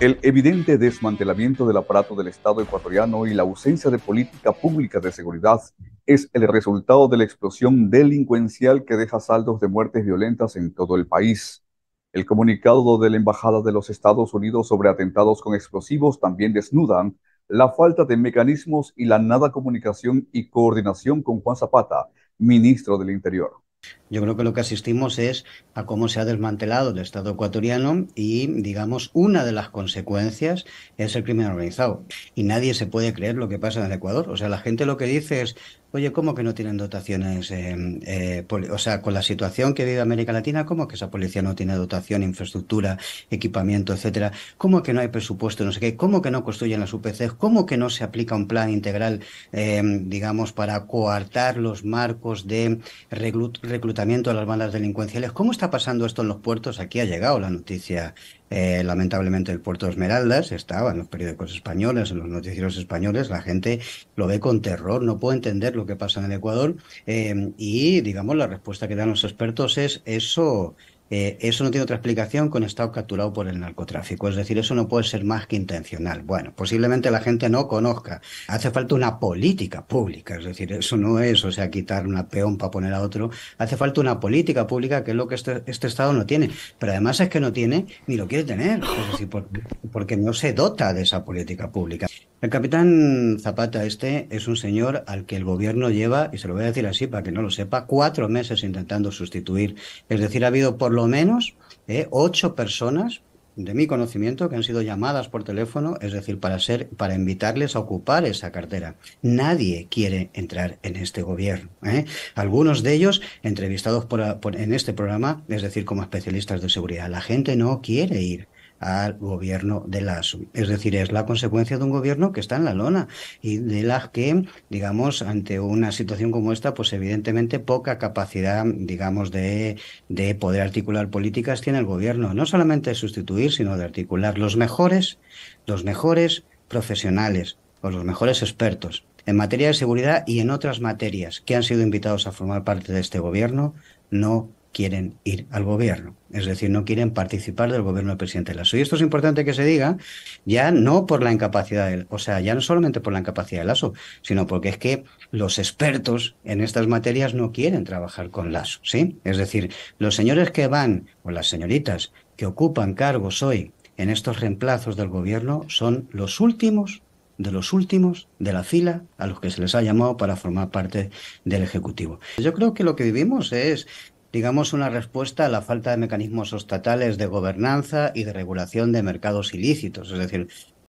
El evidente desmantelamiento del aparato del Estado ecuatoriano y la ausencia de política pública de seguridad es el resultado de la explosión delincuencial que deja saldos de muertes violentas en todo el país. El comunicado de la Embajada de los Estados Unidos sobre atentados con explosivos también desnudan la falta de mecanismos y la nada comunicación y coordinación con Juan Zapata, ministro del Interior. Yo creo que lo que asistimos es a cómo se ha desmantelado el Estado ecuatoriano y, digamos, una de las consecuencias es el crimen organizado. Y nadie se puede creer lo que pasa en el Ecuador. O sea, la gente lo que dice es, oye, ¿cómo que no tienen dotaciones? Eh, eh, o sea, con la situación que vive América Latina, ¿cómo que esa policía no tiene dotación, infraestructura, equipamiento, etcétera? ¿Cómo que no hay presupuesto, no sé qué? ¿Cómo que no construyen las UPCs? ¿Cómo que no se aplica un plan integral, eh, digamos, para coartar los marcos de reclutamiento? las bandas delincuenciales. ¿Cómo está pasando esto en los puertos? Aquí ha llegado la noticia, eh, lamentablemente, del puerto de Esmeraldas. Estaba en los periódicos españoles, en los noticieros españoles. La gente lo ve con terror, no puede entender lo que pasa en el Ecuador. Eh, y, digamos, la respuesta que dan los expertos es eso eh, eso no tiene otra explicación con estado capturado por el narcotráfico. Es decir, eso no puede ser más que intencional. Bueno, posiblemente la gente no conozca. Hace falta una política pública. Es decir, eso no es, o sea, quitar una peón para poner a otro. Hace falta una política pública que es lo que este, este Estado no tiene. Pero además es que no tiene ni lo quiere tener. porque no se dota de esa política pública. El capitán Zapata este es un señor al que el gobierno lleva, y se lo voy a decir así para que no lo sepa, cuatro meses intentando sustituir. Es decir, ha habido por lo menos eh, ocho personas de mi conocimiento que han sido llamadas por teléfono, es decir, para ser, para invitarles a ocupar esa cartera. Nadie quiere entrar en este gobierno. Eh. Algunos de ellos entrevistados en este programa, es decir, como especialistas de seguridad. La gente no quiere ir al gobierno de las, Es decir, es la consecuencia de un gobierno que está en la lona y de las que, digamos, ante una situación como esta, pues evidentemente poca capacidad, digamos, de, de poder articular políticas tiene el gobierno. No solamente de sustituir, sino de articular los mejores, los mejores profesionales o los mejores expertos en materia de seguridad y en otras materias que han sido invitados a formar parte de este gobierno no quieren ir al gobierno, es decir, no quieren participar del gobierno del presidente Lasso. Y esto es importante que se diga, ya no por la incapacidad, o sea, ya no solamente por la incapacidad de Lasso, sino porque es que los expertos en estas materias no quieren trabajar con Lasso, ¿sí? Es decir, los señores que van, o las señoritas, que ocupan cargos hoy en estos reemplazos del gobierno son los últimos de los últimos de la fila a los que se les ha llamado para formar parte del Ejecutivo. Yo creo que lo que vivimos es digamos, una respuesta a la falta de mecanismos estatales de gobernanza y de regulación de mercados ilícitos. Es decir,